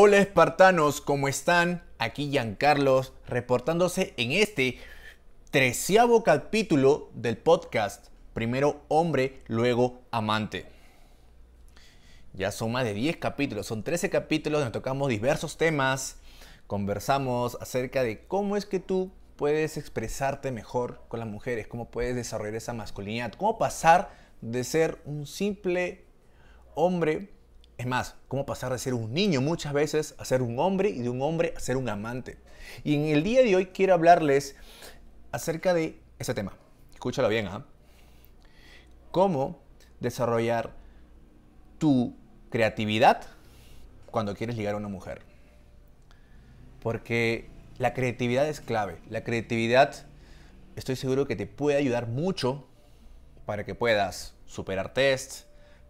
Hola espartanos, ¿cómo están? Aquí Carlos reportándose en este treceavo capítulo del podcast. Primero hombre, luego amante. Ya son más de 10 capítulos, son 13 capítulos donde tocamos diversos temas, conversamos acerca de cómo es que tú puedes expresarte mejor con las mujeres, cómo puedes desarrollar esa masculinidad, cómo pasar de ser un simple hombre es más, cómo pasar de ser un niño muchas veces a ser un hombre y de un hombre a ser un amante. Y en el día de hoy quiero hablarles acerca de ese tema. Escúchalo bien, ¿ah? Cómo desarrollar tu creatividad cuando quieres ligar a una mujer. Porque la creatividad es clave. La creatividad estoy seguro que te puede ayudar mucho para que puedas superar tests,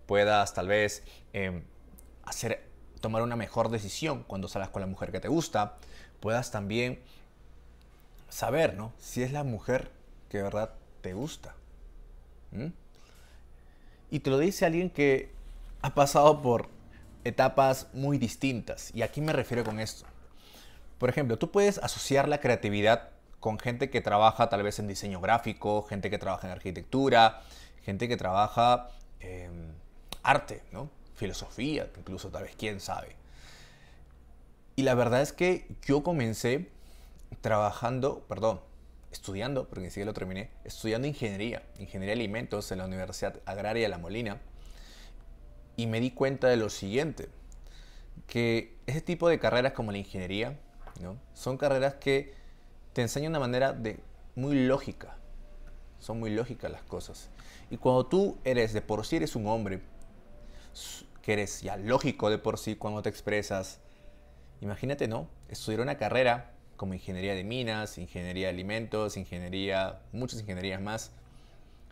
puedas tal vez em, hacer, tomar una mejor decisión cuando salas con la mujer que te gusta, puedas también saber, ¿no? Si es la mujer que de verdad te gusta. Y te lo dice alguien que ha pasado por etapas muy distintas. ¿Y aquí me refiero con esto? Por ejemplo, tú puedes asociar la creatividad con gente que trabaja tal vez en diseño gráfico, gente que trabaja en arquitectura, gente que trabaja en em, arte, ¿no? filosofía, incluso tal vez quién sabe. Y la verdad es que yo comencé trabajando, perdón, estudiando, porque ni lo terminé, estudiando ingeniería, ingeniería alimentos en la Universidad Agraria La Molina, y me di cuenta de lo siguiente, que ese tipo de carreras como la ingeniería, ¿no? son carreras que te enseñan una manera de muy lógica, son muy lógicas las cosas. Y cuando tú eres de por sí eres un hombre, eres ya lógico de por sí cuando te expresas. Imagínate, ¿no? Estudiar una carrera como ingeniería de minas, ingeniería de alimentos, ingeniería, muchas ingenierías más,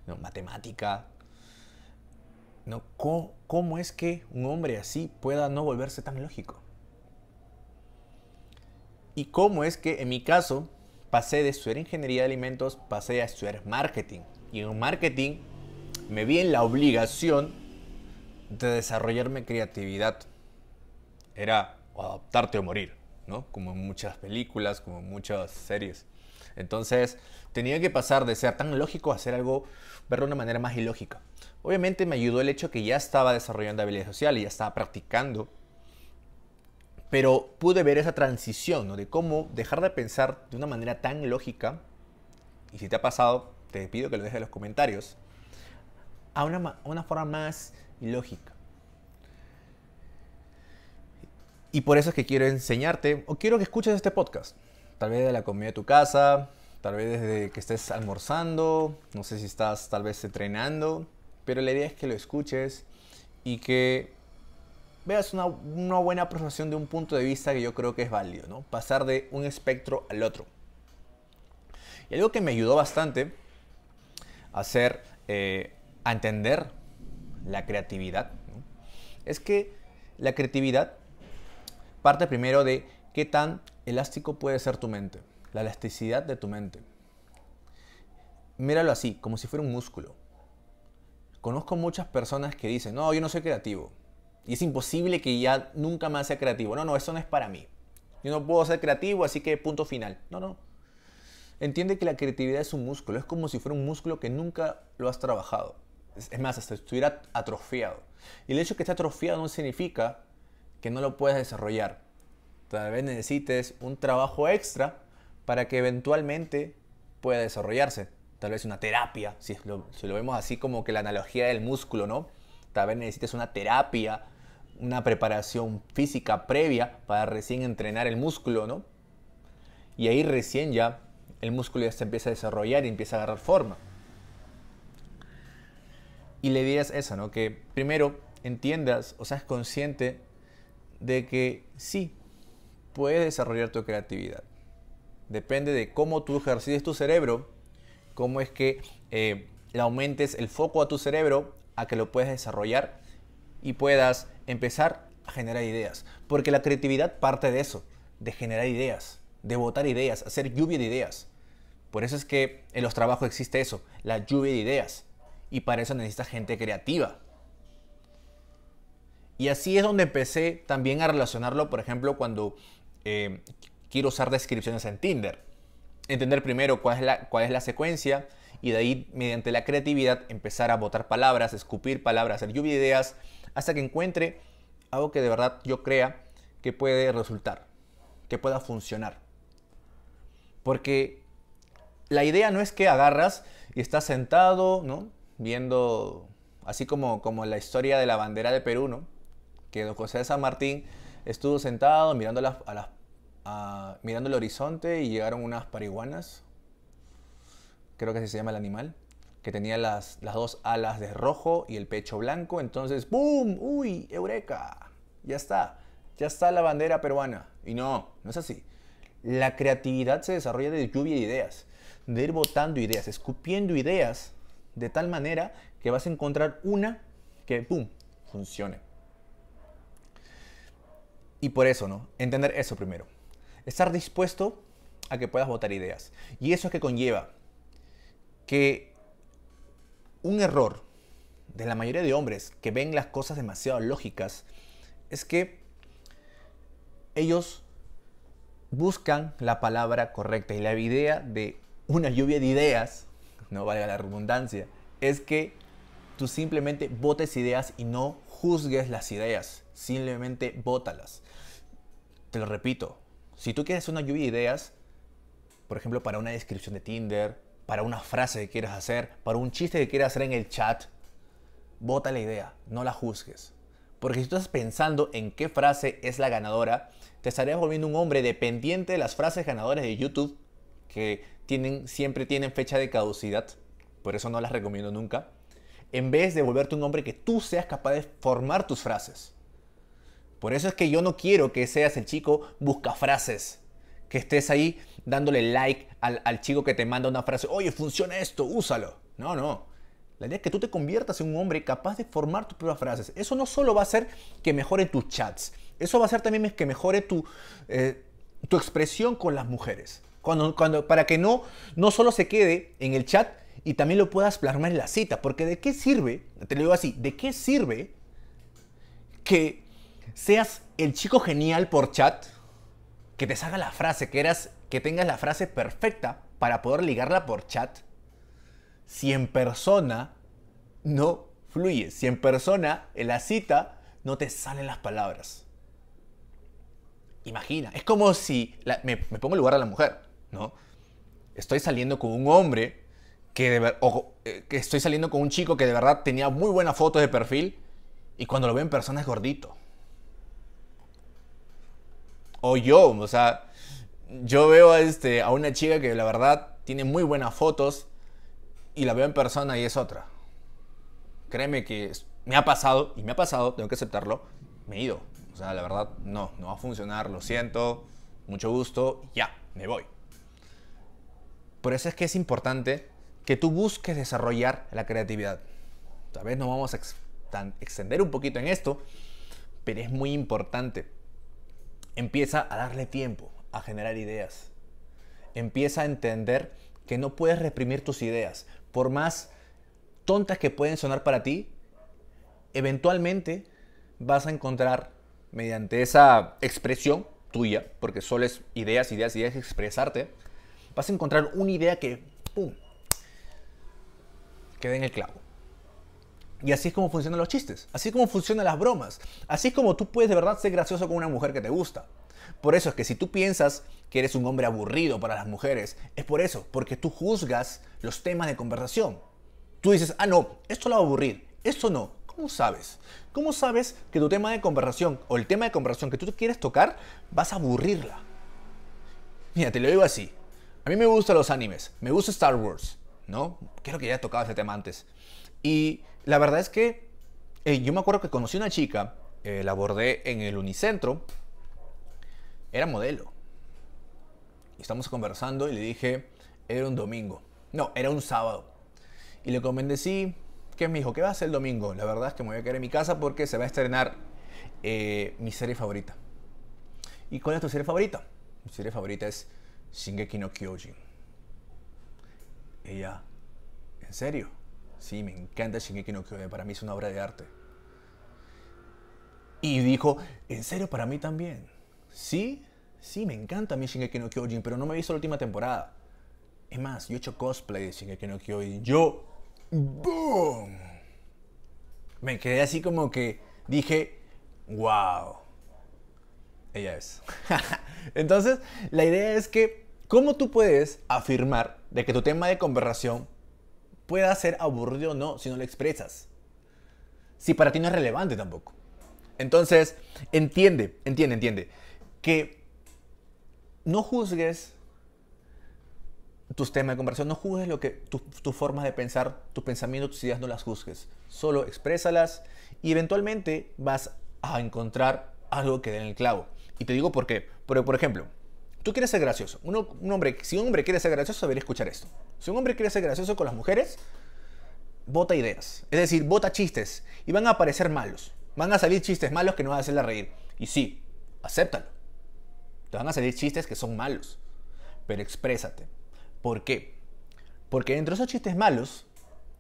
¿no? matemática. ¿no? ¿Cómo, ¿Cómo es que un hombre así pueda no volverse tan lógico? ¿Y cómo es que en mi caso pasé de estudiar ingeniería de alimentos, pasé a estudiar marketing? Y en marketing me vi en la obligación de desarrollarme creatividad. Era o adaptarte o morir, ¿no? Como en muchas películas, como en muchas series. Entonces, tenía que pasar de ser tan lógico a hacer algo, verlo de una manera más ilógica. Obviamente me ayudó el hecho que ya estaba desarrollando habilidad social y ya estaba practicando. Pero pude ver esa transición, De cómo dejar de pensar de una manera tan lógica. Y si te ha pasado, te pido que lo dejes en los comentarios. A una, a una forma más y lógica. Y por eso es que quiero enseñarte, o quiero que escuches este podcast. Tal vez de la comida de tu casa, tal vez desde que estés almorzando, no sé si estás tal vez entrenando, pero la idea es que lo escuches y que veas una, buena aproximación de un punto de vista que yo creo que es válido, ¿no? Pasar de un espectro al otro. Y algo que me ayudó bastante a hacer, eh, a entender la creatividad. Es que la creatividad parte primero de qué tan elástico puede ser tu mente, la elasticidad de tu mente. Míralo así, como si fuera un músculo. Conozco muchas personas que dicen, no, yo no soy creativo. Y es imposible que ya nunca más sea creativo. No, no, eso no es para mí. Yo no puedo ser creativo, así que punto final. No, no. Entiende que la creatividad es un músculo, es como si fuera un músculo que nunca lo has trabajado es más, hasta estuviera atrofiado. Y el hecho de que esté atrofiado no significa que no lo puedas desarrollar. Tal vez necesites un trabajo extra para que eventualmente pueda desarrollarse. Tal vez una terapia, si lo, lo vemos así como que la analogía del músculo, ¿no? Tal vez necesites una terapia, una preparación física previa para recién entrenar el músculo, ¿no? Y ahí recién ya el músculo ya se empieza a desarrollar y empieza a agarrar forma. Y la idea es esa, ¿no? Que primero entiendas o seas consciente de que sí, puedes desarrollar tu creatividad. Depende de cómo tú ejercites tu cerebro, cómo es que eh, le aumentes el foco a tu cerebro a que lo puedas desarrollar y puedas empezar a generar ideas. Porque la creatividad parte de eso, de generar ideas, de botar ideas, hacer lluvia de ideas. Por eso es que en los trabajos existe eso, la lluvia de ideas y para eso necesitas gente creativa. Y así es donde empecé también a relacionarlo, por ejemplo, cuando eh, quiero usar descripciones en Tinder. Entender primero cuál es, la, cuál es la secuencia y de ahí, mediante la creatividad, empezar a botar palabras, escupir palabras, hacer lluvia de ideas, hasta que encuentre algo que de verdad yo crea que puede resultar, que pueda funcionar. Porque la idea no es que agarras y estás sentado, ¿no? viendo, así como, como la historia de la bandera de Perú, ¿no? Que don José de San Martín estuvo sentado mirando, mirando el horizonte y llegaron unas parihuanas, creo que así se llama el animal, que tenía las, dos alas de rojo y el pecho blanco. Entonces, ¡boom! ¡Uy! ¡Eureka! Ya está, ya está la bandera peruana. Y no, no es así. La creatividad se desarrolla de lluvia de ideas, de ir botando ideas, escupiendo ideas de tal manera que vas a encontrar una que, ¡pum!, funcione. Y por eso, ¿no? Entender eso primero. Estar dispuesto a que puedas votar ideas. Y eso es que conlleva que un error de la mayoría de hombres que ven las cosas demasiado lógicas es que ellos buscan la palabra correcta y la idea de una lluvia de ideas no valga la redundancia, es que tú simplemente votes ideas y no juzgues las ideas, simplemente bótalas. Te lo repito, si tú quieres una lluvia de ideas, por ejemplo, para una descripción de Tinder, para una frase que quieras hacer, para un chiste que quieras hacer en el chat, bota la idea, no la juzgues. Porque si tú estás pensando en qué frase es la ganadora, te estarías volviendo un hombre dependiente de las frases ganadoras de YouTube que tienen, siempre tienen fecha de caducidad, por eso no las recomiendo nunca, en vez de volverte un hombre que tú seas capaz de formar tus frases. Por eso es que yo no quiero que seas el chico busca frases, que estés ahí dándole like al, al chico que te manda una frase, oye, funciona esto, úsalo. No, no. La idea es que tú te conviertas en un hombre capaz de formar tus propias frases. Eso no solo va a hacer que mejore tus chats, eso va a hacer también que mejore eh, tu expresión con las mujeres. Cuando, para que no, no solo se quede en el chat y también lo puedas plasmar en la cita. Porque de qué sirve, te lo digo así, de qué sirve que seas el chico genial por chat, que te salga la frase, que, eras, que tengas la frase perfecta para poder ligarla por chat, si en persona no fluye, si en persona en la cita no te salen las palabras. Imagina, es como si, me, me pongo en lugar a la mujer, ¿no? Estoy saliendo con un hombre que, eh, que estoy saliendo con un chico que de verdad tenía muy buenas fotos de perfil y cuando lo veo en persona es gordito. O yo, o sea, yo veo a, este, a una chica que la verdad tiene muy buenas fotos y la veo en persona y es otra. Créeme que me ha pasado, y me ha pasado, tengo que aceptarlo, me he ido. O sea, la verdad, no, no va a funcionar, lo siento, mucho gusto, ya, me voy. Por eso es que es importante que tú busques desarrollar la creatividad. Tal vez nos vamos a extender un poquito en esto, pero es muy importante. Empieza a darle tiempo, a generar ideas. Empieza a entender que no puedes reprimir tus ideas. Por más tontas que pueden sonar para ti, eventualmente vas a encontrar mediante esa expresión tuya, porque solo es ideas, ideas, ideas, expresarte, vas a encontrar una idea que, ¡pum!, quede en el clavo. Y así es como funcionan los chistes, así es como funcionan las bromas, así es como tú puedes de verdad ser gracioso con una mujer que te gusta. Por eso es que si tú piensas que eres un hombre aburrido para las mujeres, es por eso, porque tú juzgas los temas de conversación. Tú dices, ah, no, esto la va a aburrir, esto no. ¿Cómo sabes? ¿Cómo sabes que tu tema de conversación o el tema de conversación que tú quieres tocar vas a aburrirla? Mira, te lo digo así. A mí me gustan los animes, me gusta Star Wars, ¿no? Creo que ya he tocado ese tema antes. Y la verdad es que eh, yo me acuerdo que conocí una chica, eh, la abordé en el Unicentro, era modelo. Y estamos conversando y le dije, era un domingo. No, era un sábado. Y le comenté, sí, que mi hijo, ¿qué va a hacer el domingo? La verdad es que me voy a quedar en mi casa porque se va a estrenar eh, mi serie favorita. ¿Y cuál es tu serie favorita? Mi serie favorita es Shingeki no Kyojin. Ella, ¿en serio? Sí, me encanta Shingeki no Kyojin, para mí es una obra de arte. Y dijo, ¿en serio para mí también? Sí, sí, me encanta a mí Shingeki no Kyojin, pero no me he visto la última temporada. Es más, yo he hecho cosplay de Shingeki no Kyojin. Yo, ¡boom! Me quedé así como que dije, wow. Ella es. Entonces, la idea es que ¿Cómo tú puedes afirmar de que tu tema de conversación pueda ser aburrido o no si no lo expresas? Si para ti no es relevante tampoco. Entonces, entiende, entiende, entiende, que no juzgues tus temas de conversación, no juzgues lo que tus formas de pensar, tus pensamientos, tus ideas, no las juzgues. Solo exprésalas y eventualmente vas a encontrar algo que dé en el clavo. Y te digo por qué. por ejemplo, tú quieres ser gracioso. un hombre, si un hombre quiere ser gracioso, debería escuchar esto. Si un hombre quiere ser gracioso con las mujeres, bota ideas. Es decir, bota chistes. Y van a aparecer malos. Van a salir chistes malos que no van a hacerla reír. Y sí, acéptalo. Te van a salir chistes que son malos. Pero exprésate. ¿Por qué? Porque entre esos chistes malos,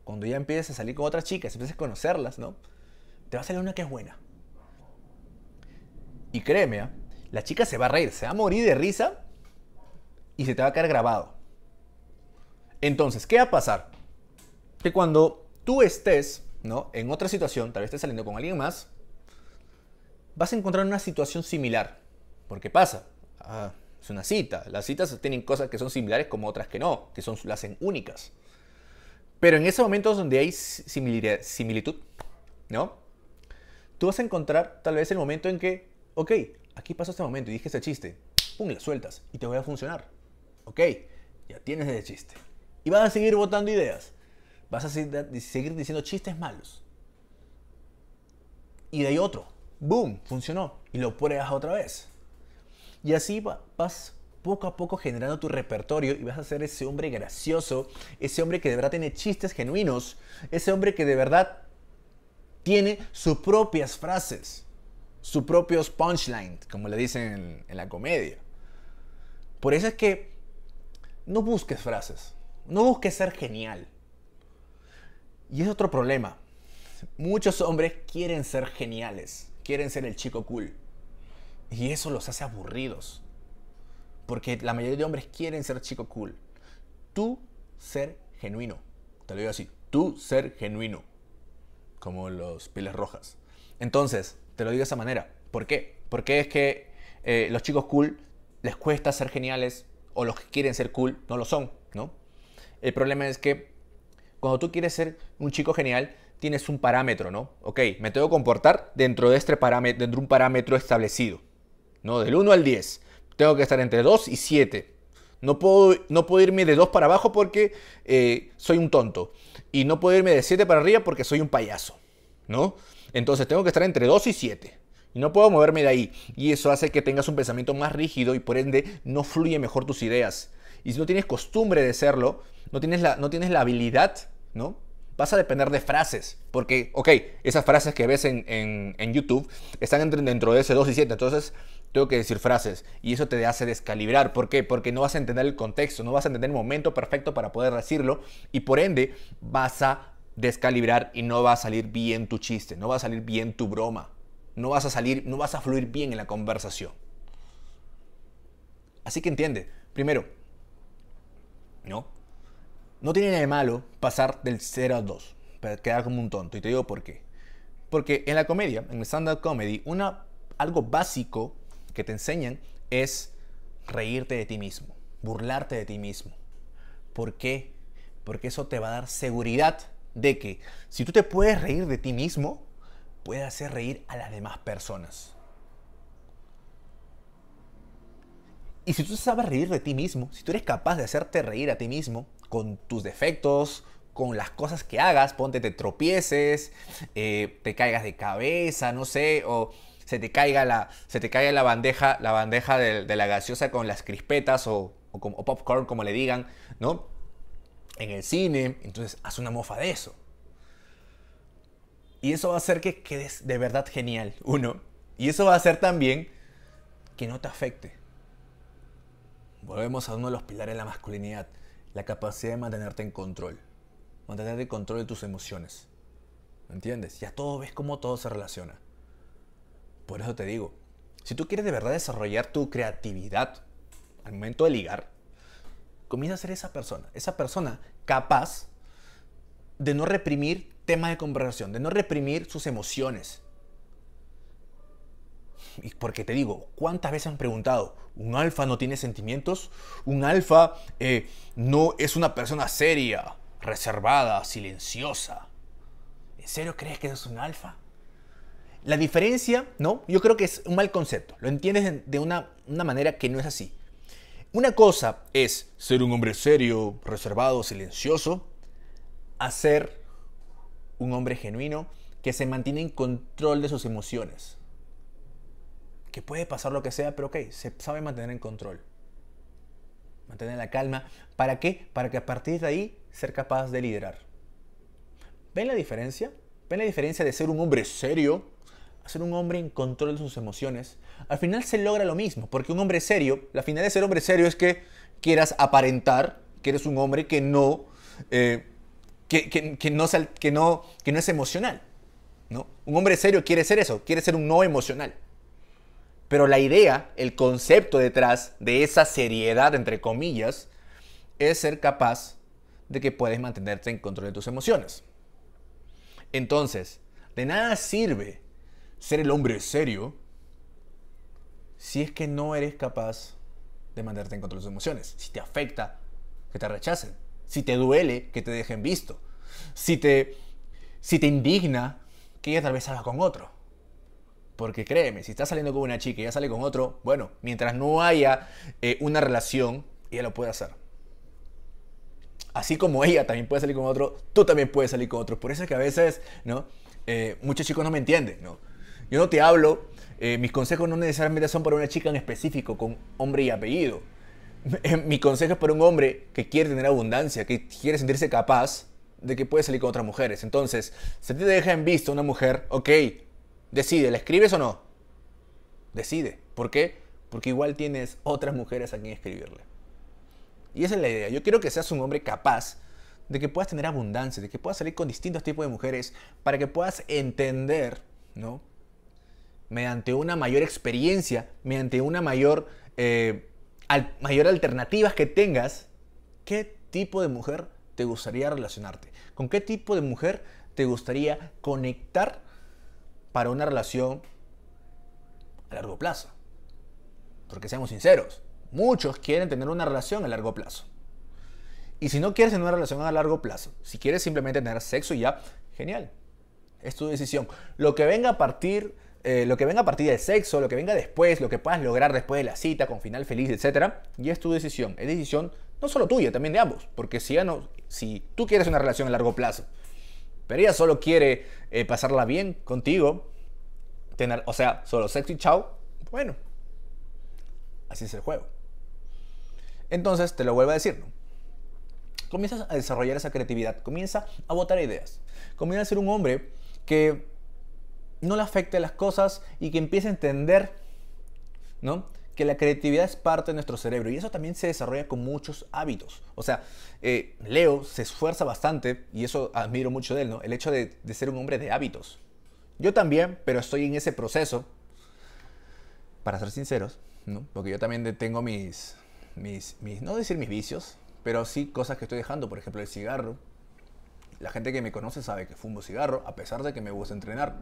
cuando ya empieces a salir con otras chicas, empieces a conocerlas, ¿no? Te va a salir una que es buena. Y créeme, ¿ah? la chica se va a reír, se va a morir de risa y se te va a quedar grabado. Entonces, ¿qué va a pasar? Que cuando tú estés, ¿no? En otra situación, tal vez estés saliendo con alguien más, vas a encontrar una situación similar. Porque pasa, ah, es una cita. Las citas tienen cosas que son similares como otras que no, que son, las hacen únicas. Pero en esos momentos donde hay similitud, ¿no? Tú vas a encontrar tal vez el momento en que, ok, aquí pasó este momento y dije ese chiste, pum, la sueltas y te voy a funcionar. Ok, ya tienes ese chiste. Y vas a seguir votando ideas. Vas a seguir diciendo chistes malos. Y de ahí otro. Boom, funcionó. Y lo pruebas otra vez. Y así vas poco a poco generando tu repertorio y vas a ser ese hombre gracioso, ese hombre que de verdad tiene chistes genuinos, ese hombre que de verdad tiene sus propias frases. Su propio punchline, como le dicen en, la comedia. Por eso es que no busques frases, no busques ser genial. Y es otro problema. Muchos hombres quieren ser geniales, quieren ser el chico cool. Y eso los hace aburridos. Porque la mayoría de hombres quieren ser chico cool. Tú ser genuino. Te lo digo así. Tú ser genuino. Como los pieles rojas. Entonces, te lo digo de esa manera. ¿Por qué? Porque es que eh, los chicos cool les cuesta ser geniales o los que quieren ser cool no lo son, ¿no? El problema es que cuando tú quieres ser un chico genial, tienes un parámetro, ¿no? Ok, me tengo que comportar dentro de este parámetro, dentro un parámetro establecido, ¿no? Del 1 al 10. Tengo que estar entre 2 y 7. No puedo, no puedo irme de 2 para abajo porque eh, soy un tonto. Y no puedo irme de 7 para arriba porque soy un payaso, ¿no? Entonces tengo que estar entre 2 y 7. Y no puedo moverme de ahí. Y eso hace que tengas un pensamiento más rígido y por ende no fluye mejor tus ideas. Y si no tienes costumbre de serlo, no tienes la, no tienes la habilidad, ¿no? Vas a depender de frases. Porque, ok, esas frases que ves en, YouTube están dentro de ese 2 y 7. Entonces tengo que decir frases. Y eso te hace descalibrar. ¿Por qué? Porque no vas a entender el contexto, no vas a entender el momento perfecto para poder decirlo. Y por ende vas a descalibrar y no va a salir bien tu chiste, no va a salir bien tu broma, no vas a salir, no vas a fluir bien en la conversación. Así que entiende, primero, ¿no? No tiene nada de malo pasar del 0 al 2, pero quedar como un tonto, y te digo por qué. Porque en la comedia, en el stand-up comedy, una, algo básico que te enseñan es reírte de ti mismo, burlarte de ti mismo. ¿Por qué? Porque eso te va a dar seguridad de que si tú te puedes reír de ti mismo, puedes hacer reír a las demás personas. Y si tú sabes reír de ti mismo, si tú eres capaz de hacerte reír a ti mismo con tus defectos, con las cosas que hagas, ponte te tropieces, eh, te caigas de cabeza, no sé, o se te caiga la, se te caiga la bandeja, la bandeja de, la gaseosa con las crispetas o, o popcorn, como le digan, ¿no? en el cine, entonces haz una mofa de eso. Y eso va a hacer que quedes de verdad genial, uno. Y eso va a hacer también que no te afecte. Volvemos a uno de los pilares de la masculinidad, la capacidad de mantenerte en control. Mantener en control de tus emociones. ¿Me entiendes? Ya todo ves cómo todo se relaciona. Por eso te digo, si tú quieres de verdad desarrollar tu creatividad al momento de ligar, comienza a ser esa persona, esa persona capaz de no reprimir temas de conversación, de no reprimir sus emociones. Y porque te digo, ¿cuántas veces han preguntado, un alfa no tiene sentimientos? ¿Un alfa eh, no es una persona seria, reservada, silenciosa? ¿En serio crees que es un alfa? La diferencia, ¿no? Yo creo que es un mal concepto. Lo entiendes de una manera que no es así. Una cosa es ser un hombre serio, reservado, silencioso, a ser un hombre genuino que se mantiene en control de sus emociones. Que puede pasar lo que sea, pero ok, se sabe mantener en control. Mantener la calma. ¿Para qué? Para que a partir de ahí ser capaz de liderar. ¿Ven la diferencia? ¿Ven la diferencia de ser un hombre serio, ser un hombre en control de sus emociones, al final se logra lo mismo, porque un hombre serio, la final de ser hombre serio es que quieras aparentar que eres un hombre que no, eh, que, no, que, no, que no es emocional. ¿no? Un hombre serio quiere ser eso, quiere ser un no emocional. Pero la idea, el concepto detrás de esa seriedad, entre comillas, es ser capaz de que puedes mantenerte en control de tus emociones. Entonces, de nada sirve ser el hombre serio si es que no eres capaz de mandarte en control de tus emociones. Si te afecta, que te rechacen. Si te duele, que te dejen visto. Si te, si te indigna, que ella tal vez salga con otro. Porque créeme, si estás saliendo con una chica y ella sale con otro, bueno, mientras no haya eh, una relación, ella lo puede hacer. Así como ella también puede salir con otro, tú también puedes salir con otro. Por eso es que a veces, ¿no? Eh, muchos chicos no me entienden, ¿no? Yo no te hablo, eh, mis consejos no necesariamente son para una chica en específico, con hombre y apellido. Eh, mi consejo es para un hombre que quiere tener abundancia, que quiere sentirse capaz de que puede salir con otras mujeres. Entonces, si te deja en vista una mujer, ok, decide, ¿la escribes o no? Decide. ¿Por qué? Porque igual tienes otras mujeres a quien escribirle. Y esa es la idea. Yo quiero que seas un hombre capaz de que puedas tener abundancia, de que puedas salir con distintos tipos de mujeres, para que puedas entender, ¿no? mediante una mayor experiencia, mediante una mayor, eh, alternativa alternativas que tengas, ¿qué tipo de mujer te gustaría relacionarte? ¿Con qué tipo de mujer te gustaría conectar para una relación a largo plazo? Porque seamos sinceros, muchos quieren tener una relación a largo plazo. Y si no quieres tener una relación a largo plazo, si quieres simplemente tener sexo y ya, genial. Es tu decisión. Lo que venga a partir eh, lo que venga a partir del sexo, lo que venga después, lo que puedas lograr después de la cita, con final feliz, etc. Y es tu decisión. Es decisión no solo tuya, también de ambos. Porque si, ya no, si tú quieres una relación a largo plazo, pero ella solo quiere eh, pasarla bien contigo, tener, o sea, solo sexo y chao, bueno, así es el juego. Entonces, te lo vuelvo a decir, ¿no? Comienzas a desarrollar esa creatividad, comienza a botar ideas, comienza a ser un hombre que no le afecte las cosas y que empiece a entender, ¿no? Que la creatividad es parte de nuestro cerebro y eso también se desarrolla con muchos hábitos. O sea, eh, Leo se esfuerza bastante y eso admiro mucho de él, ¿no? El hecho de, ser un hombre de hábitos. Yo también, pero estoy en ese proceso, para ser sinceros, Porque yo también tengo mis, mis, mis, no decir mis vicios, pero sí cosas que estoy dejando, por ejemplo el cigarro. La gente que me conoce sabe que fumo cigarro, a pesar de que me gusta entrenar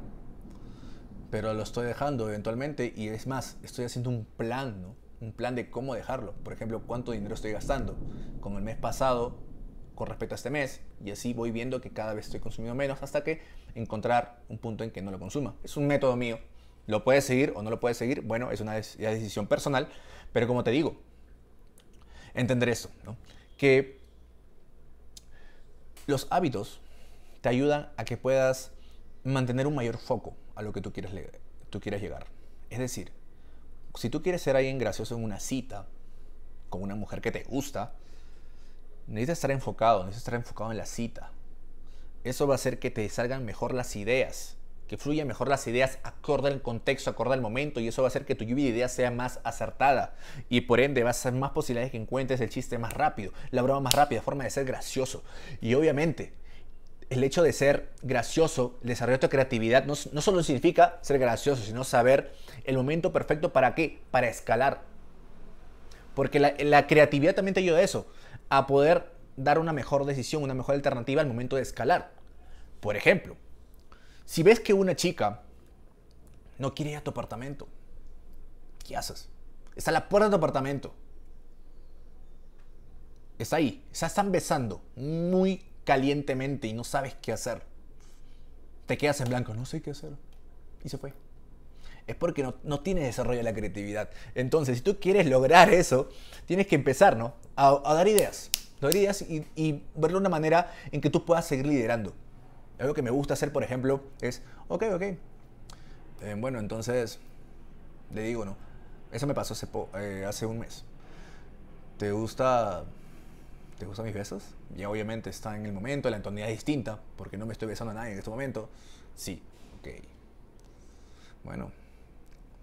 pero lo estoy dejando eventualmente y es más, estoy haciendo un plan, ¿no? Un plan de cómo dejarlo. Por ejemplo, cuánto dinero estoy gastando con el mes pasado con respecto a este mes y así voy viendo que cada vez estoy consumiendo menos hasta que encontrar un punto en que no lo consuma. Es un método mío. Lo puedes seguir o no lo puedes seguir, bueno, es una decisión personal, pero como te digo, entender esto, ¿no? Que los hábitos te ayudan a que puedas mantener un mayor foco a lo que tú quieres, tú quieres llegar. Es decir, si tú quieres ser alguien gracioso en una cita con una mujer que te gusta, necesitas estar enfocado, necesitas estar enfocado en la cita. Eso va a hacer que te salgan mejor las ideas, que fluyan mejor las ideas acorde al contexto, acorde al momento, y eso va a hacer que tu lluvia de ideas sea más acertada. Y por ende, vas a ser más posibilidades que encuentres el chiste más rápido, la broma más rápida, forma de ser gracioso. Y obviamente, el hecho de ser gracioso, desarrollar tu creatividad, no, solo significa ser gracioso, sino saber el momento perfecto para qué, para escalar. Porque la, creatividad también te ayuda a eso, a poder dar una mejor decisión, una mejor alternativa al momento de escalar. Por ejemplo, si ves que una chica no quiere ir a tu apartamento, ¿qué haces? Está a la puerta de tu apartamento. Está ahí, se están besando muy calientemente y no sabes qué hacer. Te quedas en blanco, no sé qué hacer. Y se fue. Es porque no, no tienes desarrollo de la creatividad. Entonces, si tú quieres lograr eso, tienes que empezar, ¿no? A, dar ideas. Dar ideas y, verlo de una manera en que tú puedas seguir liderando. Algo que me gusta hacer, por ejemplo, es, ok, ok. Eh, bueno, entonces, le digo, ¿no? Eso me pasó hace, eh, hace un mes. ¿Te gusta... ¿Te gustan mis besos? ya obviamente está en el momento, la entonía es distinta, porque no me estoy besando a nadie en este momento. Sí, ok. Bueno,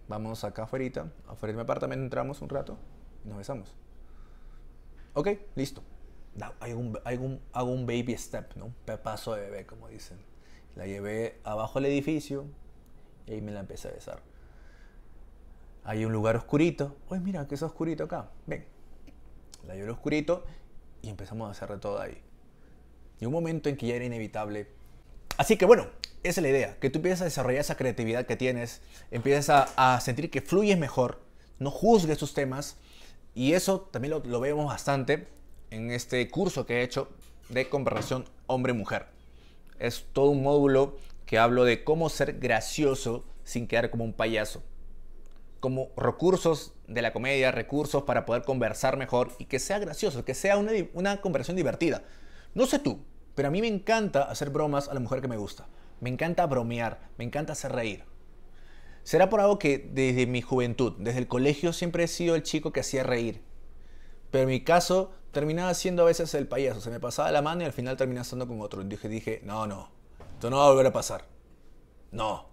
vamos acá afuera, afuera de mi apartamento entramos un rato y nos besamos. Ok, listo. Hay un, hago un baby step, ¿no? Un paso de bebé, como dicen. La llevé abajo al edificio y ahí me la empecé a besar. Hay un lugar oscurito. Uy, mira, que es oscurito acá. Ven. La llevo oscurito y empezamos a hacer de todo ahí. Y un momento en que ya era inevitable. Así que bueno, esa es la idea, que tú empieces a desarrollar esa creatividad que tienes, empiezas a, sentir que fluyes mejor, no juzgues tus temas, y eso también lo, vemos bastante en este curso que he hecho de conversación hombre-mujer. Es todo un módulo que hablo de cómo ser gracioso sin quedar como un payaso, como recursos de la comedia, recursos para poder conversar mejor y que sea gracioso, que sea una, una conversación divertida. No sé tú, pero a mí me encanta hacer bromas a la mujer que me gusta. Me encanta bromear, me encanta hacer reír. Será por algo que desde mi juventud, desde el colegio, siempre he sido el chico que hacía reír. Pero en mi caso, terminaba siendo a veces el payaso. Se me pasaba la mano y al final terminaba siendo con otro. Dije, dije, no, no, esto no va a volver a pasar. No.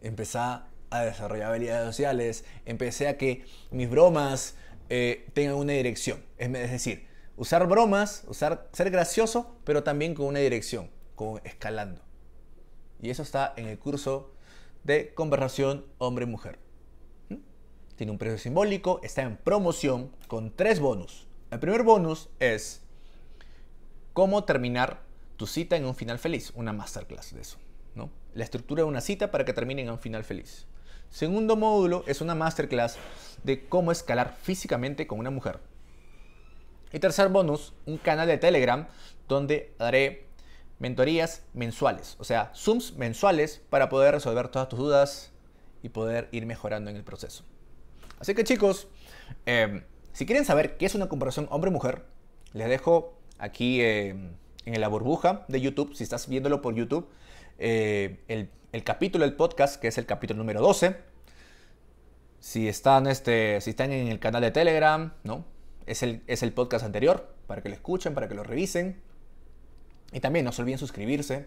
Empezaba a desarrollar habilidades sociales, empecé a que mis bromas eh, tengan una dirección. Es decir, usar bromas, usar, ser gracioso, pero también con una dirección, con escalando. Y eso está en el curso de conversación hombre-mujer. ¿Mm? Tiene un precio simbólico, está en promoción con tres bonus. El primer bonus es cómo terminar tu cita en un final feliz, una masterclass de eso la estructura de una cita para que terminen en un final feliz. Segundo módulo es una masterclass de cómo escalar físicamente con una mujer. Y tercer bonus, un canal de Telegram donde daré mentorías mensuales, o sea, Zooms mensuales para poder resolver todas tus dudas y poder ir mejorando en el proceso. Así que chicos, em, si quieren saber qué es una comparación hombre-mujer, les dejo aquí em, en la burbuja de YouTube, si estás viéndolo por YouTube, eh, el, capítulo del podcast, que es el capítulo número 12. Si están, este, si están en el canal de Telegram, ¿no? Es el, podcast anterior, para que lo escuchen, para que lo revisen. Y también no se olviden suscribirse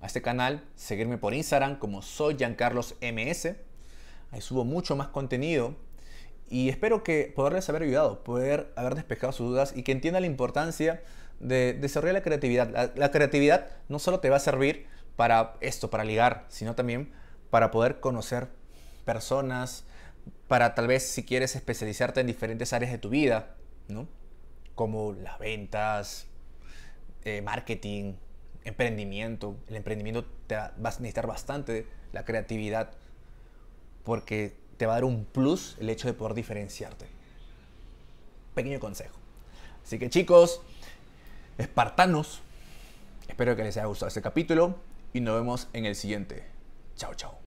a este canal, seguirme por Instagram como soy GiancarlosMS. Ahí subo mucho más contenido y espero que poderles haber ayudado, poder haber despejado sus dudas y que entiendan la importancia de desarrollar la creatividad. La, la creatividad no solo te va a servir para esto, para ligar, sino también para poder conocer personas, para tal vez si quieres especializarte en diferentes áreas de tu vida, ¿no? Como las ventas, eh, marketing, emprendimiento. El emprendimiento te va, a necesitar bastante la creatividad porque te va a dar un plus el hecho de poder diferenciarte. Pequeño consejo. Así que chicos, espartanos, espero que les haya gustado este capítulo y nos vemos en el siguiente. Chao, chao.